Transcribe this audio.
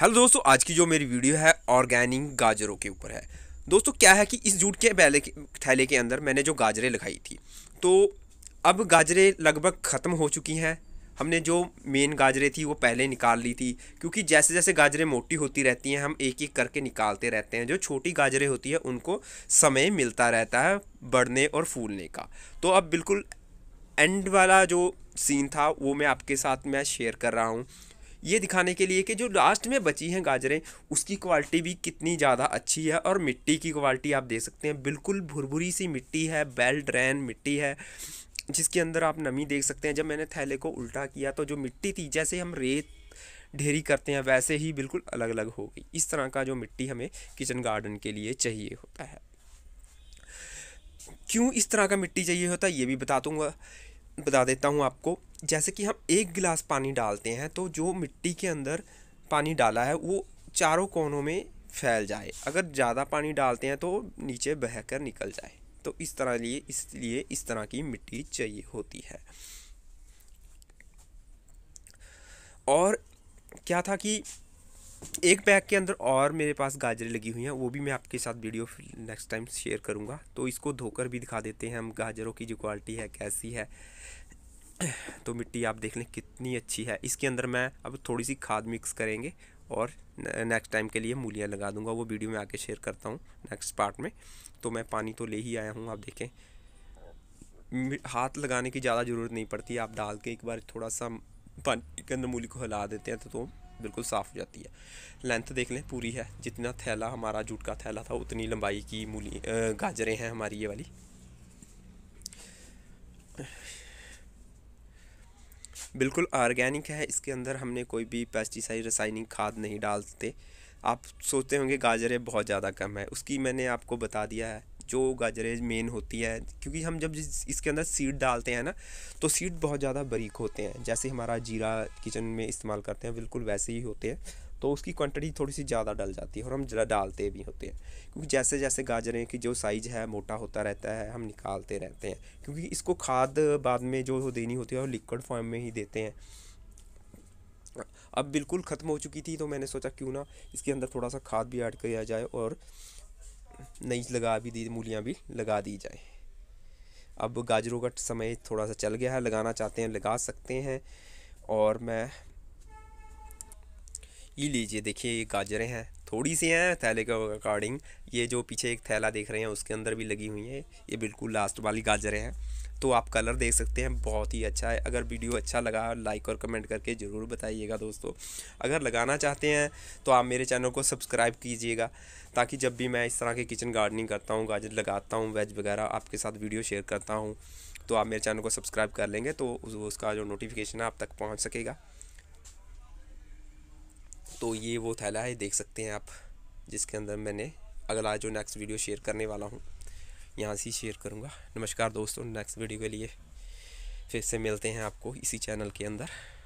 hello दोस्तों आज की जो मेरी वीडियो है ऑर्गेनिक गाजरों के ऊपर है दोस्तों क्या है कि इस जूट के बैले के थैले के अंदर मैंने जो गाजरें लगाई थी तो अब गाजरें लगभग ख़त्म हो चुकी हैं हमने जो मेन गाजरें थी वो पहले निकाल ली थी क्योंकि जैसे जैसे गाजरें मोटी होती रहती हैं हम एक एक करके निकालते रहते हैं जो छोटी गाजरें होती है उनको समय मिलता रहता है बढ़ने और फूलने का तो अब बिल्कुल एंड वाला जो सीन था वो मैं आपके साथ मैं शेयर कर रहा हूँ ये दिखाने के लिए कि जो लास्ट में बची हैं गाजरें उसकी क्वालिटी भी कितनी ज़्यादा अच्छी है और मिट्टी की क्वालिटी आप देख सकते हैं बिल्कुल भुरभुरी सी मिट्टी है बेल ड्रैन मिट्टी है जिसके अंदर आप नमी देख सकते हैं जब मैंने थैले को उल्टा किया तो जो मिट्टी थी जैसे हम रेत ढेरी करते हैं वैसे ही बिल्कुल अलग अलग हो गई इस तरह का जो मिट्टी हमें किचन गार्डन के लिए चाहिए होता है क्यों इस तरह का मिट्टी चाहिए होता है ये भी बता दूँगा बता देता हूँ आपको जैसे कि हम एक गिलास पानी डालते हैं तो जो मिट्टी के अंदर पानी डाला है वो चारों कोनों में फैल जाए अगर ज़्यादा पानी डालते हैं तो नीचे बह कर निकल जाए तो इस तरह लिए इसलिए इस तरह की मिट्टी चाहिए होती है और क्या था कि एक बैग के अंदर और मेरे पास गाजरें लगी हुई हैं वो भी मैं आपके साथ वीडियो नेक्स्ट टाइम शेयर करूँगा तो इसको धोकर भी दिखा देते हैं हम गाजरों की जो क्वालिटी है कैसी है तो मिट्टी आप देख लें कितनी अच्छी है इसके अंदर मैं अब थोड़ी सी खाद मिक्स करेंगे और नेक्स्ट टाइम के लिए मूलियाँ लगा दूंगा वो वीडियो में आके शेयर करता हूँ नेक्स्ट पार्ट में तो मैं पानी तो ले ही आया हूँ आप देखें हाथ लगाने की ज़्यादा ज़रूरत नहीं पड़ती आप डाल के एक बार थोड़ा सा पानी के अंदर मूली को हिला देते हैं तो, तो बिल्कुल साफ़ हो जाती है लेंथ देख लें पूरी है जितना थैला हमारा जूट का थैला था उतनी लंबाई की मूली गाजरें हैं हमारी ये वाली बिल्कुल ऑर्गेनिक है इसके अंदर हमने कोई भी पेस्टिसाइड रासायनिक खाद नहीं डालते आप सोचते होंगे गाजरें बहुत ज़्यादा कम है उसकी मैंने आपको बता दिया है जो गाजरें मेन होती है क्योंकि हम जब इसके अंदर सीड डालते हैं ना तो सीड बहुत ज़्यादा बारीक होते हैं जैसे हमारा जीरा किचन में इस्तेमाल करते हैं बिल्कुल वैसे ही होते हैं तो उसकी क्वांटिटी थोड़ी सी ज़्यादा डल जाती है और हम डालते भी होते हैं क्योंकि जैसे जैसे गाजरें की जो साइज़ है मोटा होता रहता है हम निकालते रहते हैं क्योंकि इसको खाद बाद में जो देनी होती है वो लिक्विड फॉर्म में ही देते हैं अब बिल्कुल ख़त्म हो चुकी थी तो मैंने सोचा क्यों ना इसके अंदर थोड़ा सा खाद भी ऐड किया जाए और नई लगा भी दी मूलियाँ भी लगा दी जाए अब गाजरों का समय थोड़ा सा चल गया है लगाना चाहते हैं लगा सकते हैं और मैं ये लीजिए देखिए ये गाजरें हैं थोड़ी सी हैं थैले के अकॉर्डिंग ये जो पीछे एक थैला देख रहे हैं उसके अंदर भी लगी हुई हैं ये बिल्कुल लास्ट वाली गाजरें हैं तो आप कलर देख सकते हैं बहुत ही अच्छा है अगर वीडियो अच्छा लगा लाइक और कमेंट करके ज़रूर बताइएगा दोस्तों अगर लगाना चाहते हैं तो आप मेरे चैनल को सब्सक्राइब कीजिएगा ताकि जब भी मैं इस तरह के किचन गार्डनिंग करता हूँ गाजर लगाता हूँ वेज वगैरह आपके साथ वीडियो शेयर करता हूँ तो आप मेरे चैनल को सब्सक्राइब कर लेंगे तो उसका जो नोटिफिकेशन है आप तक पहुँच सकेगा तो ये वो थैला है देख सकते हैं आप जिसके अंदर मैंने अगला जो नेक्स्ट वीडियो शेयर करने वाला हूँ यहाँ से शेयर करूँगा नमस्कार दोस्तों नेक्स्ट वीडियो के लिए फिर से मिलते हैं आपको इसी चैनल के अंदर